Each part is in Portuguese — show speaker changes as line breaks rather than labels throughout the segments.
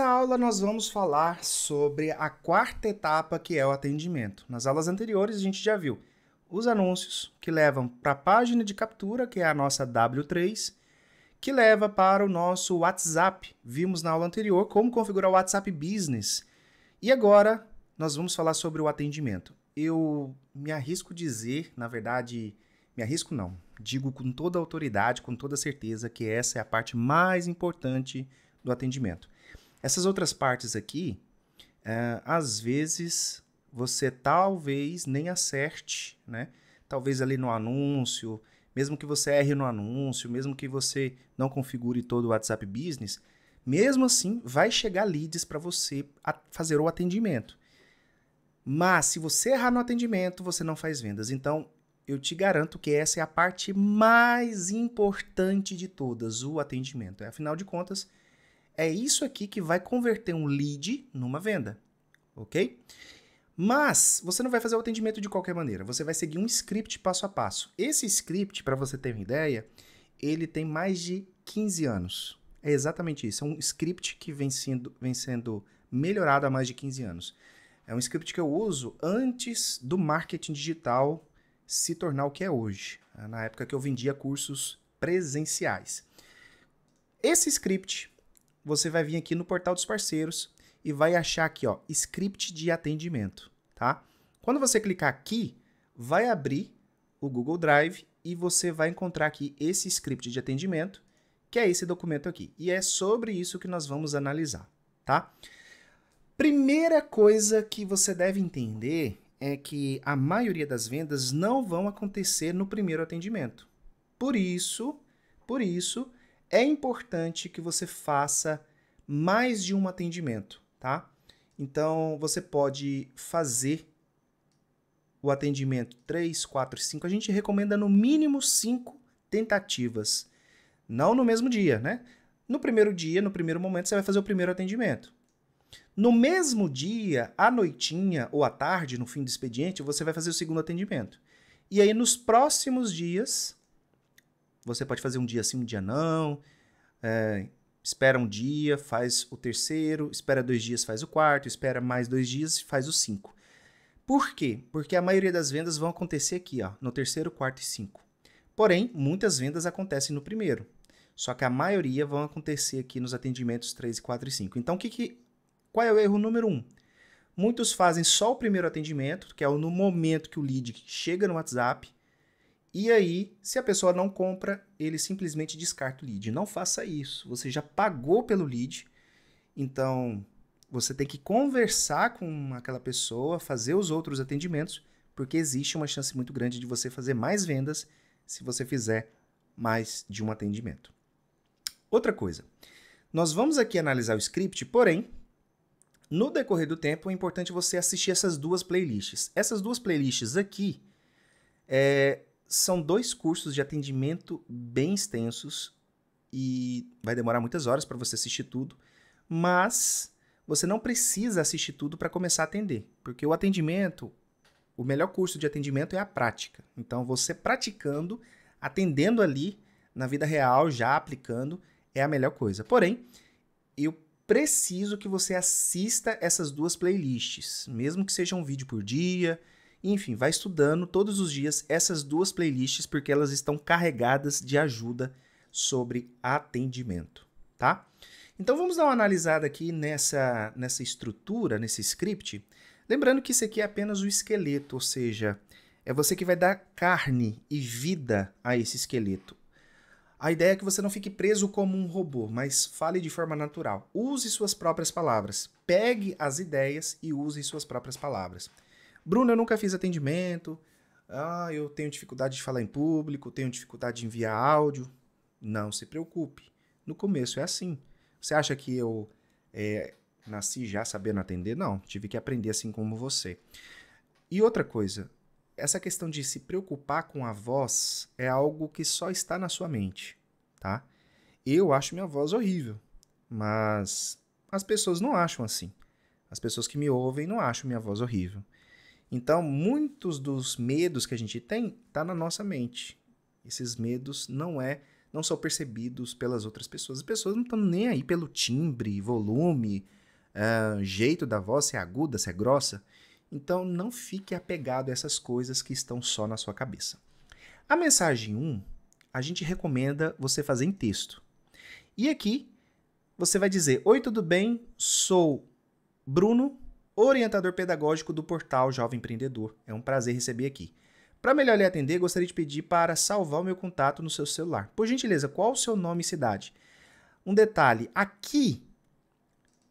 Nessa aula nós vamos falar sobre a quarta etapa que é o atendimento. Nas aulas anteriores a gente já viu os anúncios que levam para a página de captura, que é a nossa W3, que leva para o nosso WhatsApp. Vimos na aula anterior como configurar o WhatsApp Business. E agora nós vamos falar sobre o atendimento. Eu me arrisco dizer, na verdade, me arrisco não, digo com toda autoridade, com toda certeza que essa é a parte mais importante do atendimento. Essas outras partes aqui, é, às vezes você talvez nem acerte, né? Talvez ali no anúncio, mesmo que você erre no anúncio, mesmo que você não configure todo o WhatsApp Business, mesmo assim vai chegar leads para você fazer o atendimento. Mas se você errar no atendimento, você não faz vendas. Então, eu te garanto que essa é a parte mais importante de todas, o atendimento. É, afinal de contas, é isso aqui que vai converter um lead numa venda, ok? Mas você não vai fazer o atendimento de qualquer maneira, você vai seguir um script passo a passo. Esse script, para você ter uma ideia, ele tem mais de 15 anos. É exatamente isso, é um script que vem sendo, vem sendo melhorado há mais de 15 anos. É um script que eu uso antes do marketing digital se tornar o que é hoje, né? na época que eu vendia cursos presenciais. Esse script você vai vir aqui no portal dos parceiros e vai achar aqui, ó, script de atendimento, tá? Quando você clicar aqui, vai abrir o Google Drive e você vai encontrar aqui esse script de atendimento, que é esse documento aqui. E é sobre isso que nós vamos analisar, tá? Primeira coisa que você deve entender é que a maioria das vendas não vão acontecer no primeiro atendimento. Por isso, por isso, é importante que você faça mais de um atendimento, tá? Então, você pode fazer o atendimento 3, 4, 5. A gente recomenda no mínimo 5 tentativas. Não no mesmo dia, né? No primeiro dia, no primeiro momento, você vai fazer o primeiro atendimento. No mesmo dia, à noitinha ou à tarde, no fim do expediente, você vai fazer o segundo atendimento. E aí, nos próximos dias, você pode fazer um dia sim, um dia não. É, espera um dia, faz o terceiro, espera dois dias, faz o quarto, espera mais dois dias, faz o cinco. Por quê? Porque a maioria das vendas vão acontecer aqui, ó, no terceiro, quarto e cinco. Porém, muitas vendas acontecem no primeiro. Só que a maioria vão acontecer aqui nos atendimentos 3, 4 e 5. Então, que, que, qual é o erro número 1? Um? Muitos fazem só o primeiro atendimento, que é no momento que o lead chega no WhatsApp, e aí, se a pessoa não compra, ele simplesmente descarta o lead. Não faça isso. Você já pagou pelo lead, então você tem que conversar com aquela pessoa, fazer os outros atendimentos, porque existe uma chance muito grande de você fazer mais vendas se você fizer mais de um atendimento. Outra coisa, nós vamos aqui analisar o script, porém, no decorrer do tempo é importante você assistir essas duas playlists. Essas duas playlists aqui, é, são dois cursos de atendimento bem extensos e vai demorar muitas horas para você assistir tudo, mas você não precisa assistir tudo para começar a atender, porque o atendimento, o melhor curso de atendimento é a prática. Então, você praticando, atendendo ali na vida real, já aplicando, é a melhor coisa. Porém, eu preciso que você assista essas duas playlists, mesmo que seja um vídeo por dia, enfim, vai estudando todos os dias essas duas playlists porque elas estão carregadas de ajuda sobre atendimento, tá? Então vamos dar uma analisada aqui nessa, nessa estrutura, nesse script. Lembrando que isso aqui é apenas o esqueleto, ou seja, é você que vai dar carne e vida a esse esqueleto. A ideia é que você não fique preso como um robô, mas fale de forma natural. Use suas próprias palavras. Pegue as ideias e use suas próprias palavras. Bruno, eu nunca fiz atendimento. Ah, eu tenho dificuldade de falar em público, tenho dificuldade de enviar áudio. Não se preocupe. No começo é assim. Você acha que eu é, nasci já sabendo atender? Não, tive que aprender assim como você. E outra coisa, essa questão de se preocupar com a voz é algo que só está na sua mente, tá? Eu acho minha voz horrível, mas as pessoas não acham assim. As pessoas que me ouvem não acham minha voz horrível. Então, muitos dos medos que a gente tem tá na nossa mente. Esses medos não é não são percebidos pelas outras pessoas. As pessoas não estão nem aí pelo timbre, volume, uh, jeito da voz, se é aguda, se é grossa. Então, não fique apegado a essas coisas que estão só na sua cabeça. A mensagem 1, a gente recomenda você fazer em texto. E aqui, você vai dizer: Oi, tudo bem? Sou Bruno orientador pedagógico do portal Jovem Empreendedor. É um prazer receber aqui. Para melhor lhe atender, gostaria de pedir para salvar o meu contato no seu celular. Por gentileza, qual o seu nome e cidade? Um detalhe, aqui,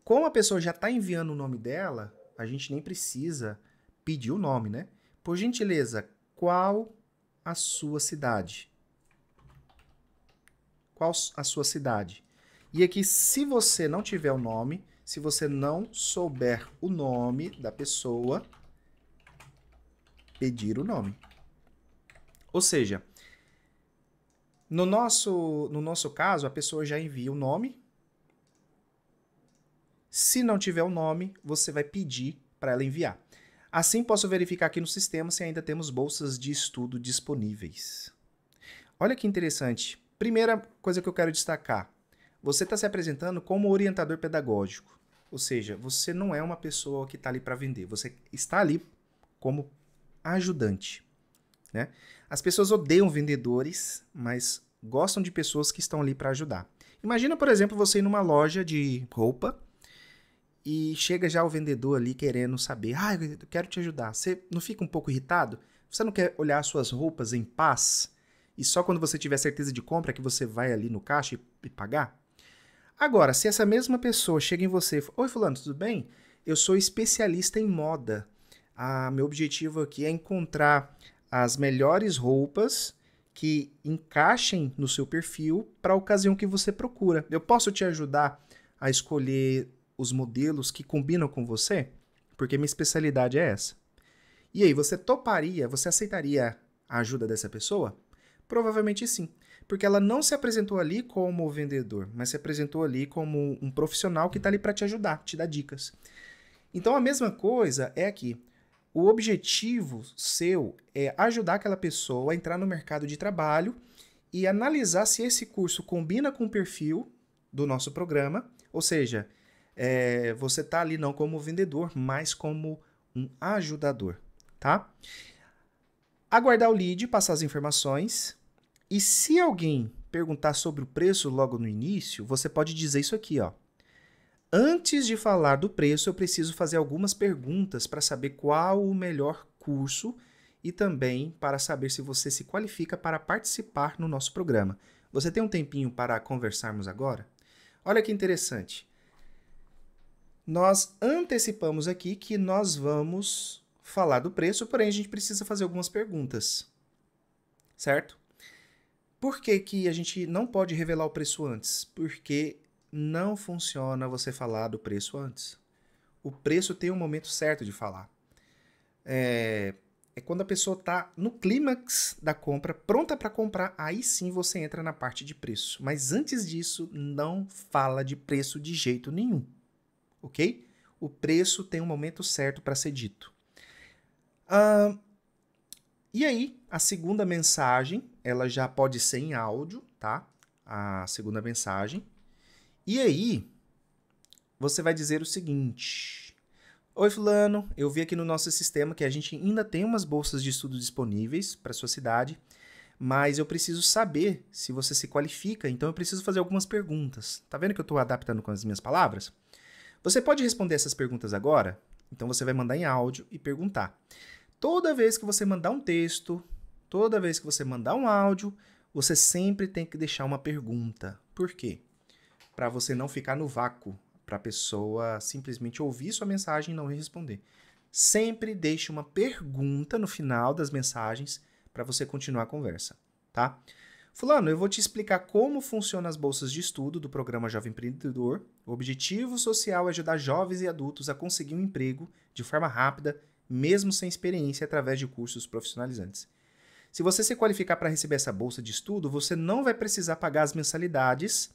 como a pessoa já está enviando o nome dela, a gente nem precisa pedir o nome, né? Por gentileza, qual a sua cidade? Qual a sua cidade? E aqui, se você não tiver o nome, se você não souber o nome da pessoa, pedir o nome. Ou seja, no nosso, no nosso caso, a pessoa já envia o nome. Se não tiver o nome, você vai pedir para ela enviar. Assim, posso verificar aqui no sistema se ainda temos bolsas de estudo disponíveis. Olha que interessante. Primeira coisa que eu quero destacar: você está se apresentando como orientador pedagógico. Ou seja, você não é uma pessoa que está ali para vender, você está ali como ajudante. Né? As pessoas odeiam vendedores, mas gostam de pessoas que estão ali para ajudar. Imagina, por exemplo, você ir numa loja de roupa e chega já o vendedor ali querendo saber: ah, eu quero te ajudar. Você não fica um pouco irritado? Você não quer olhar suas roupas em paz? E só quando você tiver certeza de compra que você vai ali no caixa e pagar? Agora, se essa mesma pessoa chega em você e fala: Oi, Fulano, tudo bem? Eu sou especialista em moda. Ah, meu objetivo aqui é encontrar as melhores roupas que encaixem no seu perfil para a ocasião que você procura. Eu posso te ajudar a escolher os modelos que combinam com você? Porque minha especialidade é essa. E aí, você toparia, você aceitaria a ajuda dessa pessoa? Provavelmente sim porque ela não se apresentou ali como vendedor, mas se apresentou ali como um profissional que está ali para te ajudar, te dar dicas. Então a mesma coisa é aqui. O objetivo seu é ajudar aquela pessoa a entrar no mercado de trabalho e analisar se esse curso combina com o perfil do nosso programa, ou seja, é, você está ali não como vendedor, mas como um ajudador, tá? Aguardar o lead, passar as informações, e se alguém perguntar sobre o preço logo no início, você pode dizer isso aqui, ó. Antes de falar do preço, eu preciso fazer algumas perguntas para saber qual o melhor curso e também para saber se você se qualifica para participar no nosso programa. Você tem um tempinho para conversarmos agora? Olha que interessante. Nós antecipamos aqui que nós vamos falar do preço, porém a gente precisa fazer algumas perguntas. Certo? Por que, que a gente não pode revelar o preço antes? Porque não funciona você falar do preço antes. O preço tem um momento certo de falar. É, é quando a pessoa está no clímax da compra, pronta para comprar, aí sim você entra na parte de preço. Mas antes disso, não fala de preço de jeito nenhum, ok? O preço tem um momento certo para ser dito. Ah, e aí, a segunda mensagem, ela já pode ser em áudio, tá? A segunda mensagem. E aí, você vai dizer o seguinte: Oi, Fulano, eu vi aqui no nosso sistema que a gente ainda tem umas bolsas de estudo disponíveis para sua cidade, mas eu preciso saber se você se qualifica, então eu preciso fazer algumas perguntas. Tá vendo que eu estou adaptando com as minhas palavras? Você pode responder essas perguntas agora? Então você vai mandar em áudio e perguntar. Toda vez que você mandar um texto, toda vez que você mandar um áudio, você sempre tem que deixar uma pergunta. Por quê? Para você não ficar no vácuo, para a pessoa simplesmente ouvir sua mensagem e não responder. Sempre deixe uma pergunta no final das mensagens para você continuar a conversa, tá? Fulano, eu vou te explicar como funcionam as bolsas de estudo do programa Jovem Empreendedor. O objetivo social é ajudar jovens e adultos a conseguir um emprego de forma rápida mesmo sem experiência, através de cursos profissionalizantes. Se você se qualificar para receber essa bolsa de estudo, você não vai precisar pagar as mensalidades,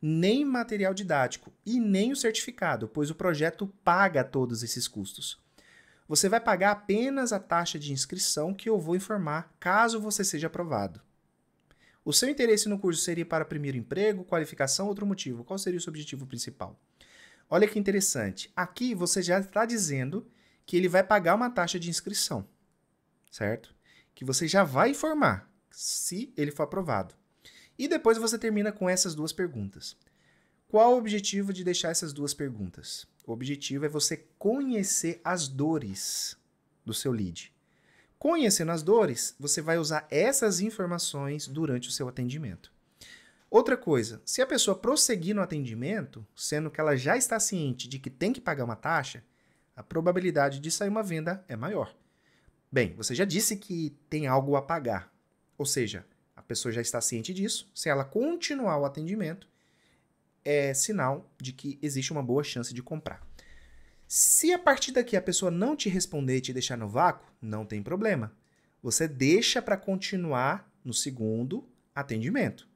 nem material didático e nem o certificado, pois o projeto paga todos esses custos. Você vai pagar apenas a taxa de inscrição que eu vou informar caso você seja aprovado. O seu interesse no curso seria para primeiro emprego, qualificação, outro motivo? Qual seria o seu objetivo principal? Olha que interessante. Aqui você já está dizendo que ele vai pagar uma taxa de inscrição, certo? Que você já vai informar se ele for aprovado. E depois você termina com essas duas perguntas. Qual o objetivo de deixar essas duas perguntas? O objetivo é você conhecer as dores do seu lead. Conhecendo as dores, você vai usar essas informações durante o seu atendimento. Outra coisa, se a pessoa prosseguir no atendimento, sendo que ela já está ciente de que tem que pagar uma taxa, a probabilidade de sair uma venda é maior. Bem, você já disse que tem algo a pagar, ou seja, a pessoa já está ciente disso. Se ela continuar o atendimento, é sinal de que existe uma boa chance de comprar. Se a partir daqui a pessoa não te responder e te deixar no vácuo, não tem problema. Você deixa para continuar no segundo atendimento.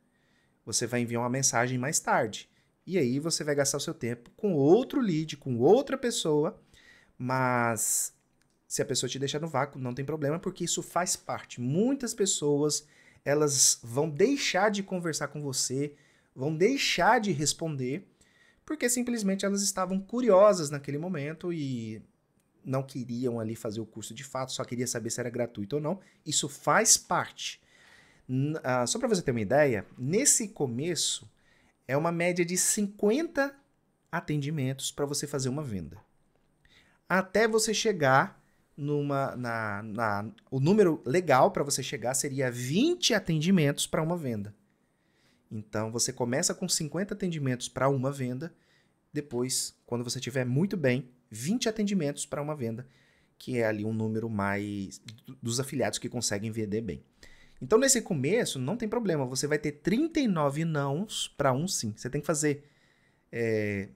Você vai enviar uma mensagem mais tarde. E aí você vai gastar o seu tempo com outro lead, com outra pessoa mas se a pessoa te deixar no vácuo, não tem problema, porque isso faz parte. Muitas pessoas, elas vão deixar de conversar com você, vão deixar de responder, porque simplesmente elas estavam curiosas naquele momento e não queriam ali fazer o curso de fato, só queria saber se era gratuito ou não. Isso faz parte. Ah, só para você ter uma ideia, nesse começo é uma média de 50 atendimentos para você fazer uma venda até você chegar numa na, na o número legal para você chegar seria 20 atendimentos para uma venda. Então você começa com 50 atendimentos para uma venda, depois, quando você tiver muito bem, 20 atendimentos para uma venda, que é ali um número mais dos afiliados que conseguem vender bem. Então nesse começo não tem problema, você vai ter 39 nãos para um sim. Você tem que fazer é,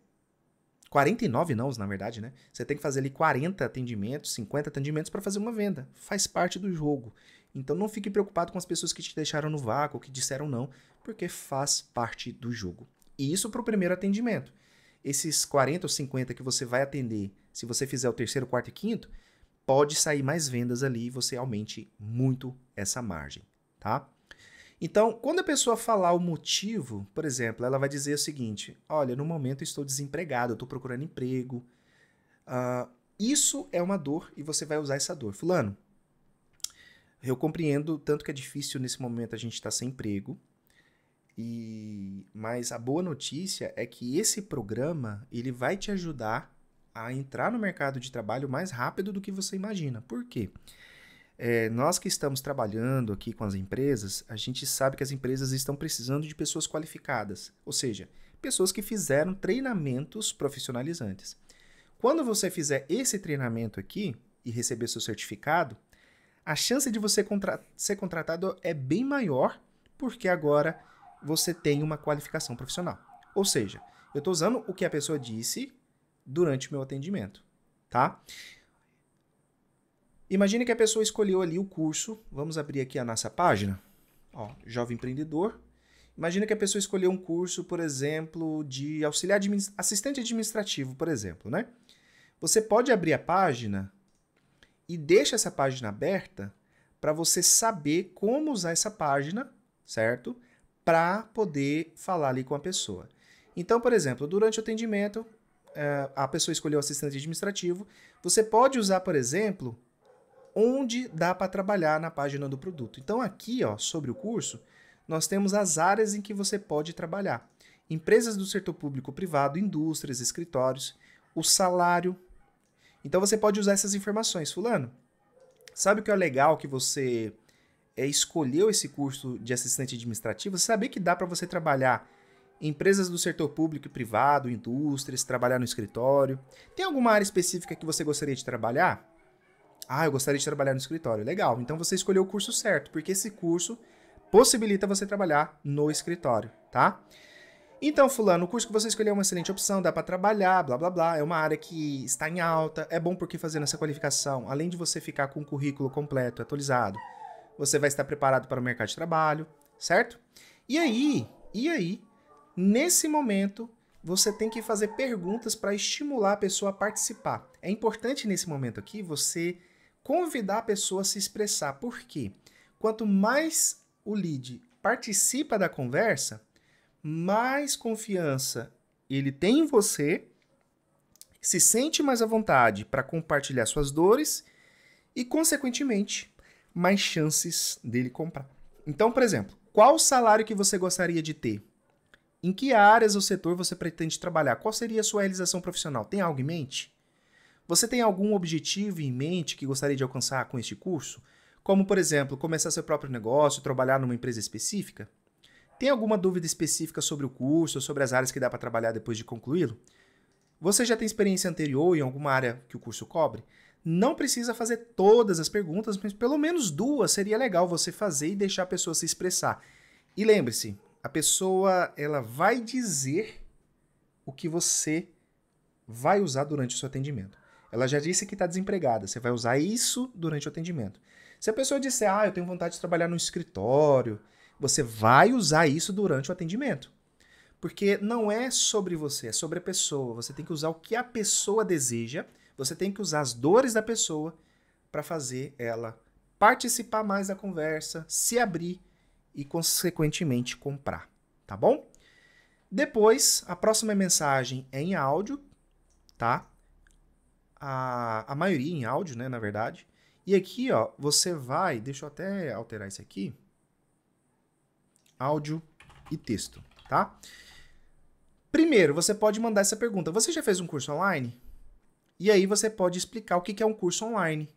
49 não, na verdade, né? Você tem que fazer ali 40 atendimentos, 50 atendimentos para fazer uma venda. Faz parte do jogo. Então não fique preocupado com as pessoas que te deixaram no vácuo, que disseram não, porque faz parte do jogo. E isso para o primeiro atendimento. Esses 40 ou 50 que você vai atender, se você fizer o terceiro, quarto e quinto, pode sair mais vendas ali e você aumente muito essa margem, tá? Então, quando a pessoa falar o motivo, por exemplo, ela vai dizer o seguinte: olha, no momento estou desempregado, estou procurando emprego. Uh, isso é uma dor e você vai usar essa dor. Fulano, eu compreendo tanto que é difícil nesse momento a gente estar tá sem emprego. E mas a boa notícia é que esse programa ele vai te ajudar a entrar no mercado de trabalho mais rápido do que você imagina. Por quê? É, nós que estamos trabalhando aqui com as empresas, a gente sabe que as empresas estão precisando de pessoas qualificadas, ou seja, pessoas que fizeram treinamentos profissionalizantes. Quando você fizer esse treinamento aqui e receber seu certificado, a chance de você contra ser contratado é bem maior, porque agora você tem uma qualificação profissional. Ou seja, eu estou usando o que a pessoa disse durante o meu atendimento, tá? Imagine que a pessoa escolheu ali o curso. Vamos abrir aqui a nossa página. Ó, jovem empreendedor. Imagina que a pessoa escolheu um curso, por exemplo, de auxiliar administ... assistente administrativo, por exemplo, né? Você pode abrir a página e deixa essa página aberta para você saber como usar essa página, certo? Para poder falar ali com a pessoa. Então, por exemplo, durante o atendimento, eh, a pessoa escolheu assistente administrativo. Você pode usar, por exemplo, onde dá para trabalhar na página do produto. Então aqui, ó, sobre o curso, nós temos as áreas em que você pode trabalhar. Empresas do setor público privado, indústrias, escritórios, o salário. Então você pode usar essas informações, fulano. Sabe o que é legal que você é, escolheu esse curso de assistente administrativo? Saber que dá para você trabalhar empresas do setor público e privado, indústrias, trabalhar no escritório. Tem alguma área específica que você gostaria de trabalhar? Ah, eu gostaria de trabalhar no escritório. Legal. Então você escolheu o curso certo, porque esse curso possibilita você trabalhar no escritório, tá? Então, fulano, o curso que você escolheu é uma excelente opção, dá para trabalhar, blá blá blá, é uma área que está em alta, é bom porque fazendo essa qualificação, além de você ficar com o currículo completo, atualizado, você vai estar preparado para o mercado de trabalho, certo? E aí, e aí, nesse momento, você tem que fazer perguntas para estimular a pessoa a participar. É importante nesse momento aqui você convidar a pessoa a se expressar. Por quê? Quanto mais o lead participa da conversa, mais confiança ele tem em você, se sente mais à vontade para compartilhar suas dores e, consequentemente, mais chances dele comprar. Então, por exemplo, qual o salário que você gostaria de ter? Em que áreas ou setor você pretende trabalhar? Qual seria a sua realização profissional? Tem algo em mente? Você tem algum objetivo em mente que gostaria de alcançar com este curso? Como, por exemplo, começar seu próprio negócio, trabalhar numa empresa específica? Tem alguma dúvida específica sobre o curso, ou sobre as áreas que dá para trabalhar depois de concluí-lo? Você já tem experiência anterior em alguma área que o curso cobre? Não precisa fazer todas as perguntas, mas pelo menos duas seria legal você fazer e deixar a pessoa se expressar. E lembre-se, a pessoa ela vai dizer o que você vai usar durante o seu atendimento. Ela já disse que está desempregada. Você vai usar isso durante o atendimento. Se a pessoa disser, ah, eu tenho vontade de trabalhar no escritório, você vai usar isso durante o atendimento. Porque não é sobre você, é sobre a pessoa. Você tem que usar o que a pessoa deseja, você tem que usar as dores da pessoa para fazer ela participar mais da conversa, se abrir e, consequentemente, comprar. Tá bom? Depois, a próxima mensagem é em áudio, tá? a, a maioria em áudio, né, na verdade. E aqui, ó, você vai, deixa eu até alterar isso aqui, áudio e texto, tá? Primeiro, você pode mandar essa pergunta, você já fez um curso online? E aí você pode explicar o que é um curso online,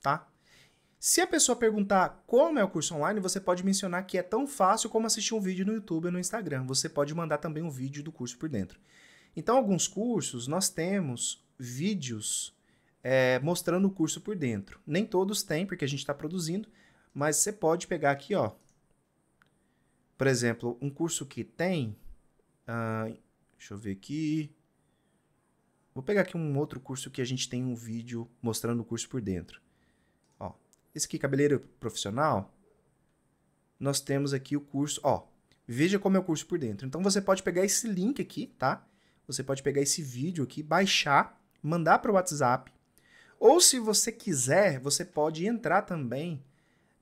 tá? Se a pessoa perguntar como é o curso online, você pode mencionar que é tão fácil como assistir um vídeo no YouTube ou no Instagram. Você pode mandar também um vídeo do curso por dentro. Então, alguns cursos nós temos vídeos é, mostrando o curso por dentro. Nem todos têm, porque a gente está produzindo, mas você pode pegar aqui, ó. Por exemplo, um curso que tem. Uh, deixa eu ver aqui. Vou pegar aqui um outro curso que a gente tem um vídeo mostrando o curso por dentro. Ó, esse aqui, cabeleireiro profissional, nós temos aqui o curso, ó. Veja como é o curso por dentro. Então você pode pegar esse link aqui, tá? Você pode pegar esse vídeo aqui, baixar mandar para o WhatsApp. Ou se você quiser, você pode entrar também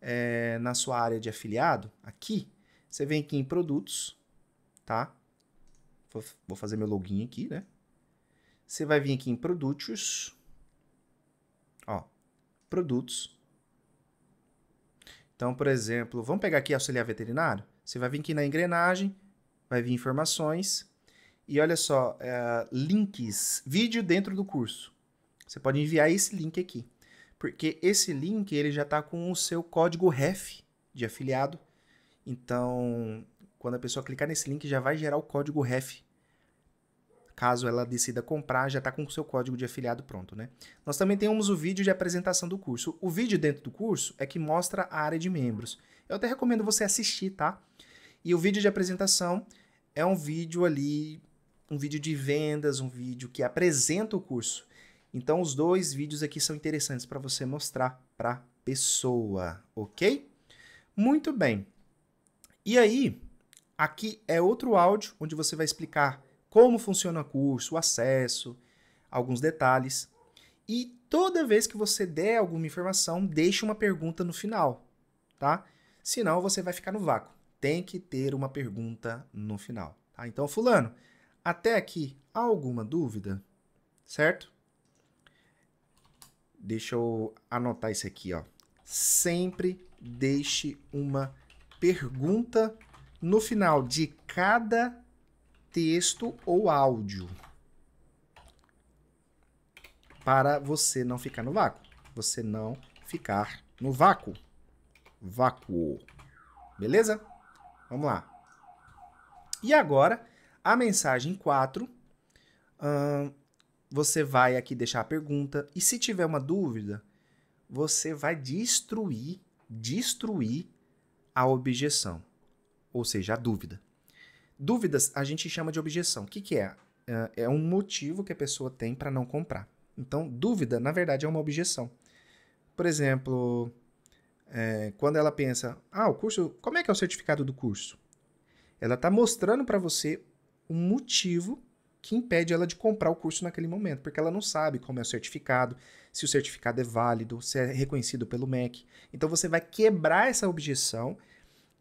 é, na sua área de afiliado, aqui. Você vem aqui em produtos, tá? Vou, vou fazer meu login aqui, né? Você vai vir aqui em produtos. Ó, produtos. Então, por exemplo, vamos pegar aqui auxiliar veterinário. Você vai vir aqui na engrenagem, vai vir informações, e olha só, é, links, vídeo dentro do curso. Você pode enviar esse link aqui, porque esse link ele já está com o seu código REF de afiliado. Então, quando a pessoa clicar nesse link, já vai gerar o código REF. Caso ela decida comprar, já está com o seu código de afiliado pronto, né? Nós também temos o vídeo de apresentação do curso. O vídeo dentro do curso é que mostra a área de membros. Eu até recomendo você assistir, tá? E o vídeo de apresentação é um vídeo ali um vídeo de vendas, um vídeo que apresenta o curso. Então, os dois vídeos aqui são interessantes para você mostrar para a pessoa, ok? Muito bem. E aí, aqui é outro áudio onde você vai explicar como funciona o curso, o acesso, alguns detalhes. E toda vez que você der alguma informação, deixe uma pergunta no final, tá? Senão você vai ficar no vácuo. Tem que ter uma pergunta no final. Tá? Então, fulano, até aqui, há alguma dúvida? Certo? Deixa eu anotar isso aqui, ó. Sempre deixe uma pergunta no final de cada texto ou áudio. Para você não ficar no vácuo. Você não ficar no vácuo. Vácuo. Beleza? Vamos lá. E agora a mensagem 4. você vai aqui deixar a pergunta. E se tiver uma dúvida, você vai destruir, destruir a objeção, ou seja, a dúvida. Dúvidas a gente chama de objeção. O que, que é? É, é um motivo que a pessoa tem para não comprar. Então, dúvida, na verdade, é uma objeção. Por exemplo, é, quando ela pensa, ah, o curso, como é que é o certificado do curso? Ela está mostrando para você um motivo que impede ela de comprar o curso naquele momento, porque ela não sabe como é o certificado, se o certificado é válido, se é reconhecido pelo MEC. Então você vai quebrar essa objeção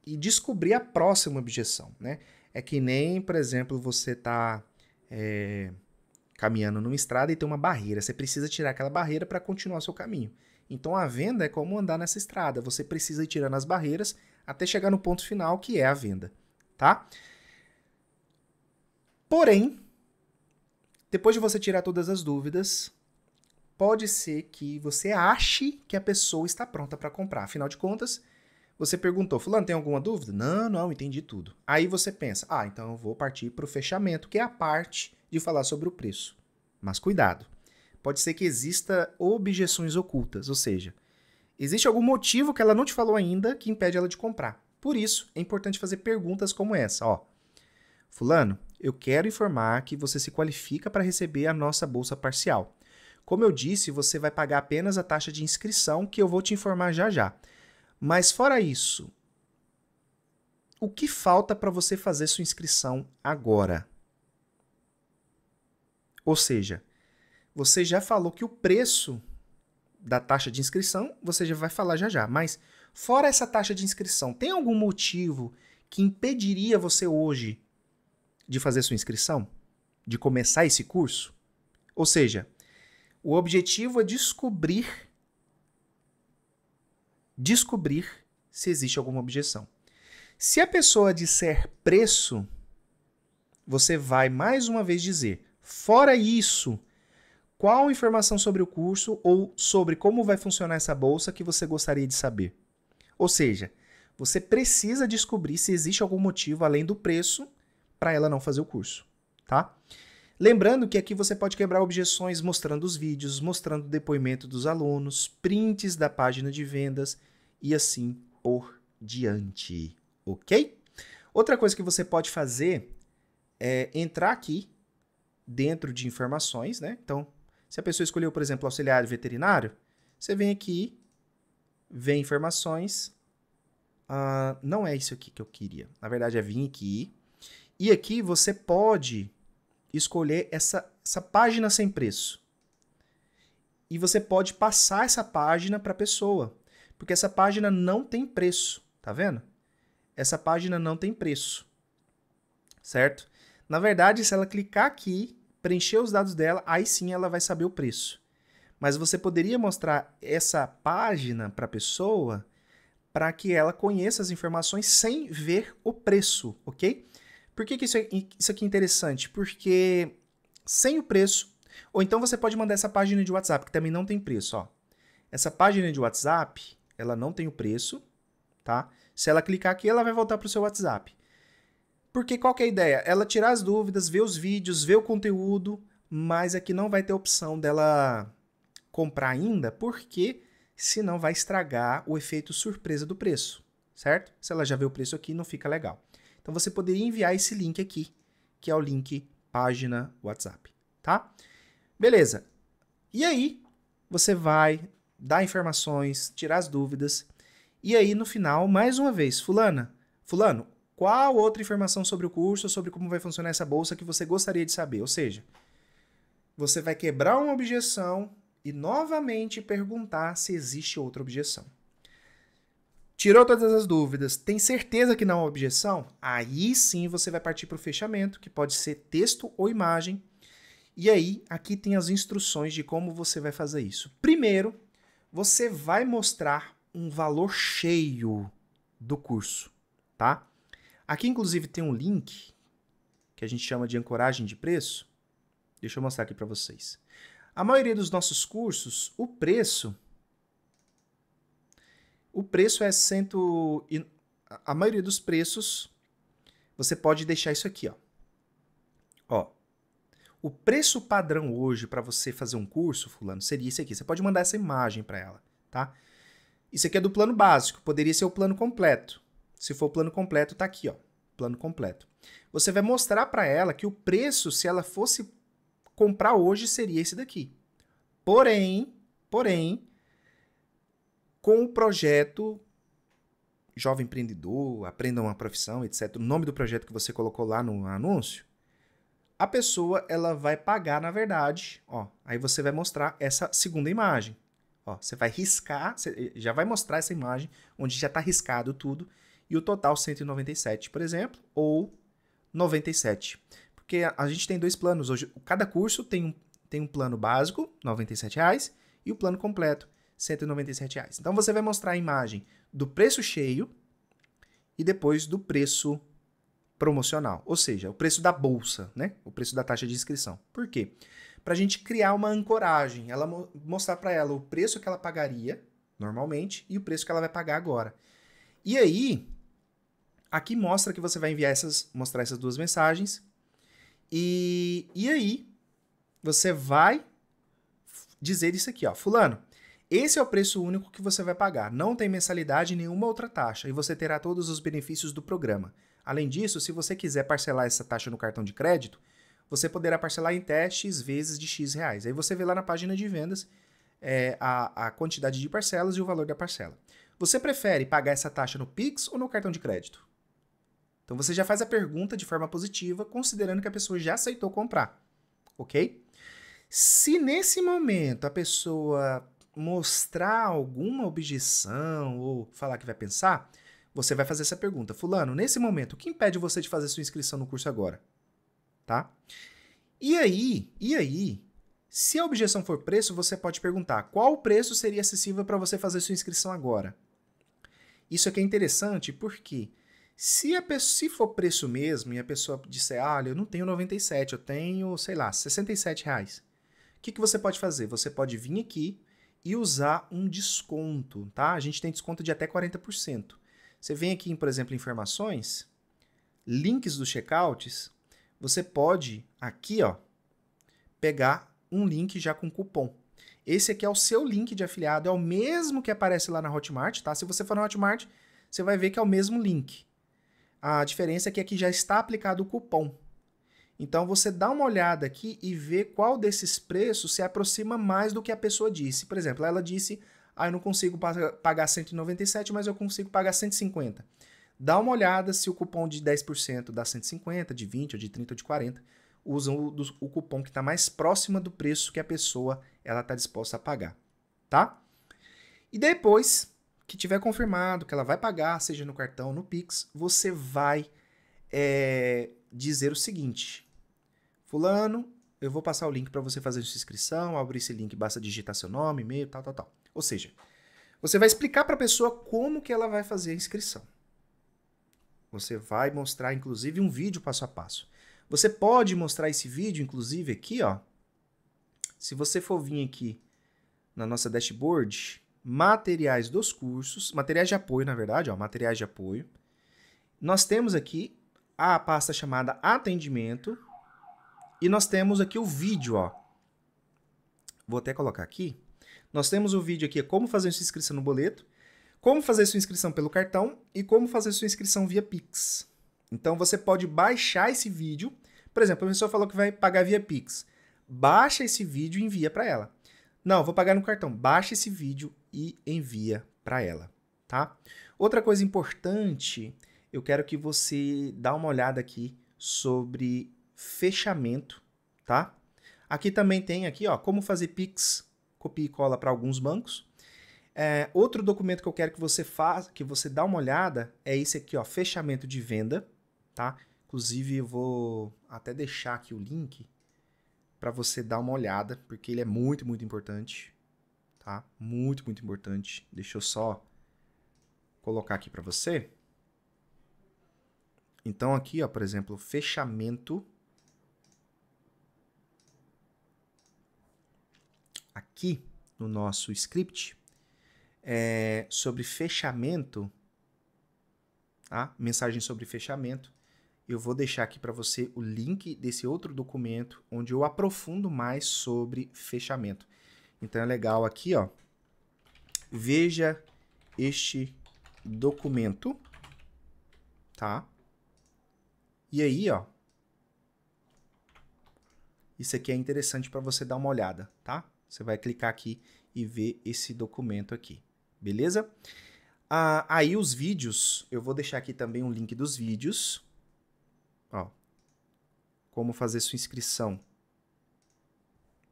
e descobrir a próxima objeção, né? É que nem, por exemplo, você está é, eh, caminhando numa estrada e tem uma barreira. Você precisa tirar aquela barreira para continuar seu caminho. Então a venda é como andar nessa estrada. Você precisa ir tirando as barreiras até chegar no ponto final que é a venda, tá? Porém, depois de você tirar todas as dúvidas, pode ser que você ache que a pessoa está pronta para comprar. Afinal de contas, você perguntou, fulano, tem alguma dúvida? Não, não, entendi tudo. Aí você pensa, ah, então eu vou partir para o fechamento, que é a parte de falar sobre o preço. Mas cuidado, pode ser que exista objeções ocultas, ou seja, existe algum motivo que ela não te falou ainda que impede ela de comprar. Por isso, é importante fazer perguntas como essa, ó. Fulano, eu quero informar que você se qualifica para receber a nossa bolsa parcial. Como eu disse, você vai pagar apenas a taxa de inscrição, que eu vou te informar já já. Mas fora isso, o que falta para você fazer sua inscrição agora? Ou seja, você já falou que o preço da taxa de inscrição, você já vai falar já já, mas fora essa taxa de inscrição, tem algum motivo que impediria você hoje de fazer sua inscrição, de começar esse curso? Ou seja, o objetivo é descobrir descobrir se existe alguma objeção. Se a pessoa disser preço, você vai mais uma vez dizer, fora isso, qual informação sobre o curso ou sobre como vai funcionar essa bolsa que você gostaria de saber? Ou seja, você precisa descobrir se existe algum motivo além do preço para ela não fazer o curso, tá? Lembrando que aqui você pode quebrar objeções mostrando os vídeos, mostrando o depoimento dos alunos, prints da página de vendas e assim por diante, ok? Outra coisa que você pode fazer é entrar aqui dentro de informações, né? Então, se a pessoa escolheu, por exemplo, auxiliar veterinário, você vem aqui, vê informações. Ah, não é isso aqui que eu queria. Na verdade, é vir aqui, e aqui você pode escolher essa, essa página sem preço. E você pode passar essa página para a pessoa, porque essa página não tem preço, tá vendo? Essa página não tem preço, certo? Na verdade, se ela clicar aqui, preencher os dados dela, aí sim ela vai saber o preço. Mas você poderia mostrar essa página para a pessoa para que ela conheça as informações sem ver o preço, ok? Por que, que isso, é, isso aqui é interessante? Porque sem o preço, ou então você pode mandar essa página de WhatsApp, que também não tem preço, ó. Essa página de WhatsApp, ela não tem o preço, tá? Se ela clicar aqui, ela vai voltar para o seu WhatsApp. Porque qual é a ideia? Ela tirar as dúvidas, ver os vídeos, ver o conteúdo, mas aqui não vai ter opção dela comprar ainda, porque senão vai estragar o efeito surpresa do preço, certo? Se ela já vê o preço aqui, não fica legal. Então você poderia enviar esse link aqui, que é o link página WhatsApp, tá? Beleza. E aí você vai dar informações, tirar as dúvidas. E aí no final, mais uma vez, fulana, fulano, qual outra informação sobre o curso, sobre como vai funcionar essa bolsa que você gostaria de saber? Ou seja, você vai quebrar uma objeção e novamente perguntar se existe outra objeção. Tirou todas as dúvidas, tem certeza que não há é objeção? Aí sim você vai partir para o fechamento, que pode ser texto ou imagem. E aí, aqui tem as instruções de como você vai fazer isso. Primeiro, você vai mostrar um valor cheio do curso, tá? Aqui, inclusive, tem um link que a gente chama de ancoragem de preço. Deixa eu mostrar aqui para vocês. A maioria dos nossos cursos, o preço o preço é cento e... A maioria dos preços, você pode deixar isso aqui, ó. Ó, o preço padrão hoje para você fazer um curso, fulano, seria esse aqui. Você pode mandar essa imagem para ela, tá? Isso aqui é do plano básico, poderia ser o plano completo. Se for o plano completo, tá aqui, ó, plano completo. Você vai mostrar para ela que o preço, se ela fosse comprar hoje, seria esse daqui. Porém, porém, com o projeto Jovem Empreendedor, Aprenda uma Profissão, etc. O nome do projeto que você colocou lá no anúncio. A pessoa ela vai pagar, na verdade, ó. Aí você vai mostrar essa segunda imagem. Ó, você vai riscar, você eh, já vai mostrar essa imagem onde já está riscado tudo e o total 197, por exemplo, ou 97. Porque a, gente tem dois planos hoje. Cada curso tem um, tem um plano básico, R$ reais, e o plano completo, 197 reais. Então você vai mostrar a imagem do preço cheio e depois do preço promocional, ou seja, o preço da bolsa, né? O preço da taxa de inscrição. Por quê? Para a gente criar uma ancoragem, ela mo mostrar para ela o preço que ela pagaria normalmente e o preço que ela vai pagar agora. E aí, aqui mostra que você vai enviar essas, mostrar essas duas mensagens. E, e aí, você vai dizer isso aqui, ó, fulano, esse é o preço único que você vai pagar. Não tem mensalidade e nenhuma outra taxa, e você terá todos os benefícios do programa. Além disso, se você quiser parcelar essa taxa no cartão de crédito, você poderá parcelar em até X vezes de X reais. Aí você vê lá na página de vendas é, a, a quantidade de parcelas e o valor da parcela. Você prefere pagar essa taxa no Pix ou no cartão de crédito? Então você já faz a pergunta de forma positiva, considerando que a pessoa já aceitou comprar, ok? Se nesse momento a pessoa mostrar alguma objeção ou falar que vai pensar, você vai fazer essa pergunta. Fulano, nesse momento, o que impede você de fazer sua inscrição no curso agora? Tá? E aí, e aí, se a objeção for preço, você pode perguntar qual preço seria acessível para você fazer sua inscrição agora. Isso aqui é interessante porque se, a pessoa, se for preço mesmo e a pessoa disser, ah, eu não tenho 97, eu tenho, sei lá, 67 reais. O que, que você pode fazer? Você pode vir aqui e usar um desconto, tá? A gente tem desconto de até 40%. Você vem aqui em, por exemplo, informações, links dos checkouts, você pode aqui, ó, pegar um link já com cupom. Esse aqui é o seu link de afiliado, é o mesmo que aparece lá na Hotmart, tá? Se você for na Hotmart, você vai ver que é o mesmo link. A diferença é que aqui já está aplicado o cupom. Então você dá uma olhada aqui e vê qual desses preços se aproxima mais do que a pessoa disse. Por exemplo, ela disse: "Ah, eu não consigo pagar 197, mas eu consigo pagar 150". Dá uma olhada se o cupom de 10% dá 150, de 20 ou de 30 ou de 40. Usam o, o, cupom que está mais próximo do preço que a pessoa ela está disposta a pagar, tá? E depois que tiver confirmado que ela vai pagar, seja no cartão, no Pix, você vai é, dizer o seguinte: Fulano, eu vou passar o link para você fazer sua inscrição. Ao abrir esse link, basta digitar seu nome, e-mail, tal, tal, tal. Ou seja, você vai explicar para a pessoa como que ela vai fazer a inscrição. Você vai mostrar, inclusive, um vídeo passo a passo. Você pode mostrar esse vídeo, inclusive, aqui, ó. Se você for vir aqui na nossa dashboard, materiais dos cursos, materiais de apoio, na verdade, ó, materiais de apoio. Nós temos aqui a pasta chamada atendimento, e nós temos aqui o vídeo, ó. Vou até colocar aqui. Nós temos o vídeo aqui, é como fazer sua inscrição no boleto, como fazer sua inscrição pelo cartão e como fazer sua inscrição via Pix. Então você pode baixar esse vídeo. Por exemplo, a pessoa falou que vai pagar via Pix. Baixa esse vídeo e envia para ela. Não, vou pagar no cartão. Baixa esse vídeo e envia para ela, tá? Outra coisa importante, eu quero que você dá uma olhada aqui sobre fechamento, tá? Aqui também tem aqui, ó, como fazer Pix, copia e cola para alguns bancos. É, outro documento que eu quero que você faça, que você dá uma olhada, é esse aqui, ó, fechamento de venda, tá? Inclusive eu vou até deixar aqui o link para você dar uma olhada, porque ele é muito, muito importante, tá? Muito, muito importante. Deixa eu só colocar aqui para você. Então aqui, ó, por exemplo, fechamento aqui no nosso script é sobre fechamento, tá? mensagem sobre fechamento. Eu vou deixar aqui para você o link desse outro documento onde eu aprofundo mais sobre fechamento. Então é legal aqui, ó. Veja este documento, tá? E aí, ó, isso aqui é interessante para você dar uma olhada, tá? Você vai clicar aqui e ver esse documento aqui, beleza? Ah, aí os vídeos, eu vou deixar aqui também um link dos vídeos. Ó, como fazer sua inscrição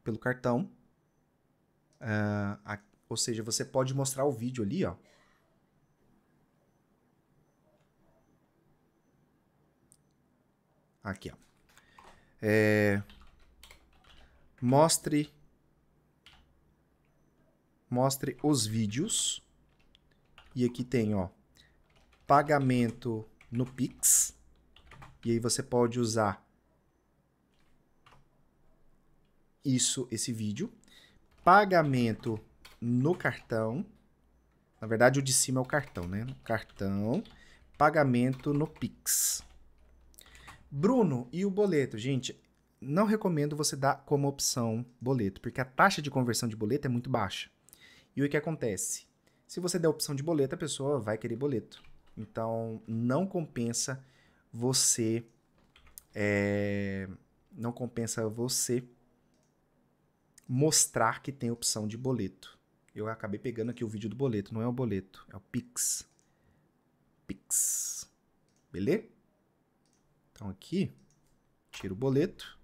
pelo cartão. Ah, a, ou seja, você pode mostrar o vídeo ali, ó. Aqui, ó. É, mostre mostre os vídeos. E aqui tem, ó, pagamento no Pix. E aí você pode usar isso, esse vídeo. Pagamento no cartão. Na verdade, o de cima é o cartão, né? Cartão, pagamento no Pix. Bruno, e o boleto? Gente, não recomendo você dar como opção boleto, porque a taxa de conversão de boleto é muito baixa. E o que acontece? Se você der a opção de boleto, a pessoa vai querer boleto. Então, não compensa você. É, não compensa você mostrar que tem opção de boleto. Eu acabei pegando aqui o vídeo do boleto, não é o boleto, é o Pix. Pix. Beleza? Então aqui, tiro o boleto.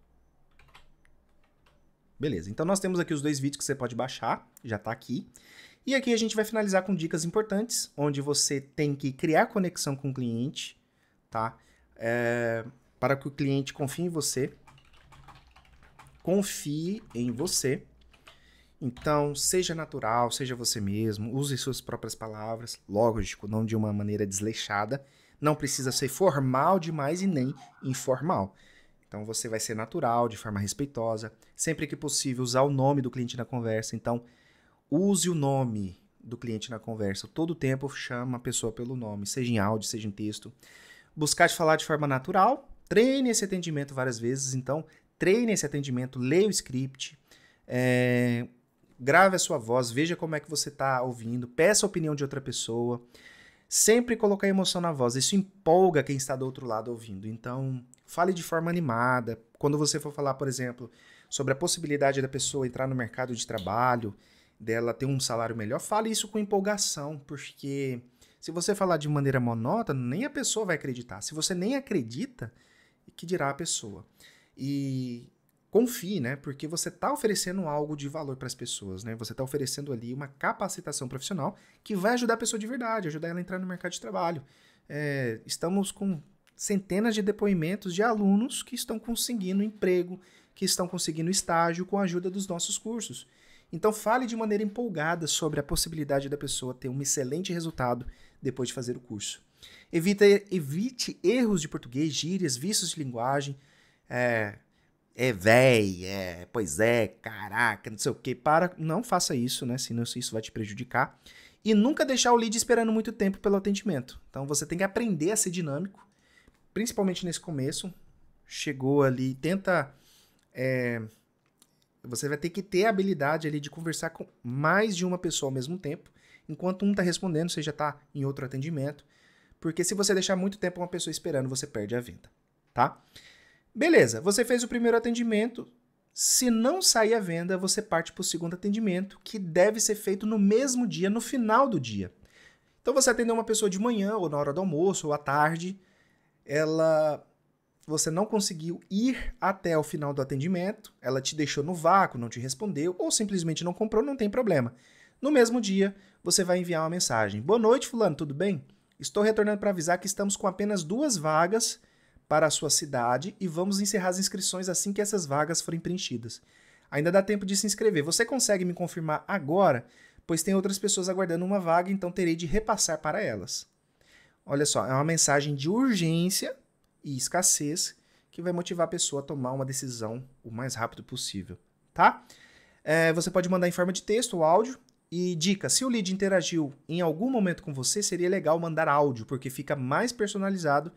Beleza, então nós temos aqui os dois vídeos que você pode baixar, já está aqui. E aqui a gente vai finalizar com dicas importantes, onde você tem que criar conexão com o cliente, tá? É, para que o cliente confie em você. Confie em você. Então, seja natural, seja você mesmo, use suas próprias palavras, lógico, não de uma maneira desleixada. Não precisa ser formal demais e nem informal. Então você vai ser natural, de forma respeitosa, sempre que possível usar o nome do cliente na conversa. Então use o nome do cliente na conversa. Todo tempo chama a pessoa pelo nome, seja em áudio, seja em texto. Buscar de falar de forma natural, treine esse atendimento várias vezes. Então treine esse atendimento, leia o script, é, grave a sua voz, veja como é que você está ouvindo, peça a opinião de outra pessoa. Sempre colocar emoção na voz, isso empolga quem está do outro lado ouvindo. Então, Fale de forma animada. Quando você for falar, por exemplo, sobre a possibilidade da pessoa entrar no mercado de trabalho, dela ter um salário melhor, fale isso com empolgação, porque se você falar de maneira monótona, nem a pessoa vai acreditar. Se você nem acredita, que dirá a pessoa? E confie, né? Porque você está oferecendo algo de valor para as pessoas, né? Você está oferecendo ali uma capacitação profissional que vai ajudar a pessoa de verdade, ajudar ela a entrar no mercado de trabalho. É, estamos com centenas de depoimentos de alunos que estão conseguindo emprego, que estão conseguindo estágio com a ajuda dos nossos cursos. Então fale de maneira empolgada sobre a possibilidade da pessoa ter um excelente resultado depois de fazer o curso. Evita, evite erros de português, gírias, vícios de linguagem. É, é véi, é, pois é, caraca, não sei o que. Para, não faça isso, né? Senão isso vai te prejudicar. E nunca deixar o lead esperando muito tempo pelo atendimento. Então você tem que aprender a ser dinâmico principalmente nesse começo, chegou ali, tenta. É, você vai ter que ter a habilidade ali de conversar com mais de uma pessoa ao mesmo tempo. Enquanto um está respondendo, você já está em outro atendimento. Porque se você deixar muito tempo uma pessoa esperando, você perde a venda, tá? Beleza, você fez o primeiro atendimento. Se não sair a venda, você parte para o segundo atendimento, que deve ser feito no mesmo dia, no final do dia. Então você atendeu uma pessoa de manhã, ou na hora do almoço, ou à tarde ela você não conseguiu ir até o final do atendimento, ela te deixou no vácuo, não te respondeu ou simplesmente não comprou, não tem problema. No mesmo dia, você vai enviar uma mensagem: Boa noite, Fulano, tudo bem? Estou retornando para avisar que estamos com apenas duas vagas para a sua cidade e vamos encerrar as inscrições assim que essas vagas forem preenchidas. Ainda dá tempo de se inscrever. Você consegue me confirmar agora? Pois tem outras pessoas aguardando uma vaga, então terei de repassar para elas. Olha só, é uma mensagem de urgência e escassez que vai motivar a pessoa a tomar uma decisão o mais rápido possível, tá? É, você pode mandar em forma de texto ou áudio. E dica: se o lead interagiu em algum momento com você, seria legal mandar áudio, porque fica mais personalizado.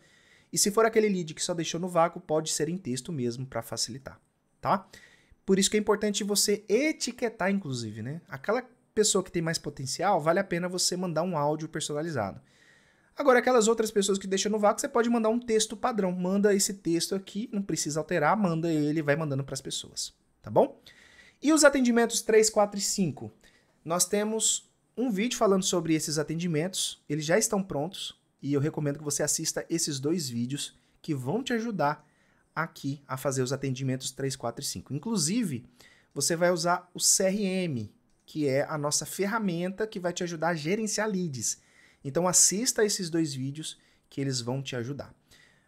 E se for aquele lead que só deixou no vácuo, pode ser em texto mesmo para facilitar, tá? Por isso que é importante você etiquetar, inclusive, né? Aquela pessoa que tem mais potencial, vale a pena você mandar um áudio personalizado. Agora, aquelas outras pessoas que deixam no vácuo, você pode mandar um texto padrão. Manda esse texto aqui, não precisa alterar, manda ele, vai mandando para as pessoas, tá bom? E os atendimentos 3, 4 e 5? Nós temos um vídeo falando sobre esses atendimentos, eles já estão prontos e eu recomendo que você assista esses dois vídeos que vão te ajudar aqui a fazer os atendimentos 3, 4 e 5. Inclusive, você vai usar o CRM, que é a nossa ferramenta que vai te ajudar a gerenciar leads. Então assista esses dois vídeos que eles vão te ajudar.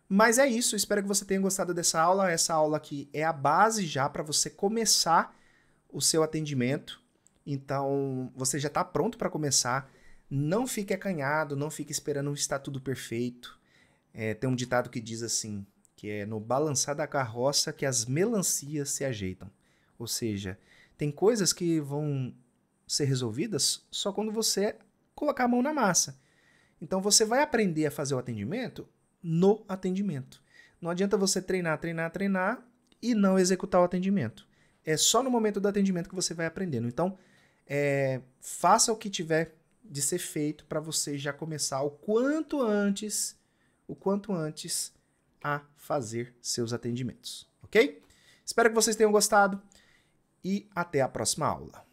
Mas é isso, espero que você tenha gostado dessa aula. Essa aula aqui é a base já para você começar o seu atendimento. Então, você já está pronto para começar. Não fique acanhado, não fique esperando estar tudo perfeito. É, tem um ditado que diz assim, que é no balançar da carroça que as melancias se ajeitam. Ou seja, tem coisas que vão ser resolvidas só quando você colocar a mão na massa. Então você vai aprender a fazer o atendimento no atendimento. Não adianta você treinar, treinar, treinar e não executar o atendimento. É só no momento do atendimento que você vai aprendendo. Então, é, faça o que tiver de ser feito para você já começar o quanto antes, o quanto antes a fazer seus atendimentos, ok? Espero que vocês tenham gostado e até a próxima aula.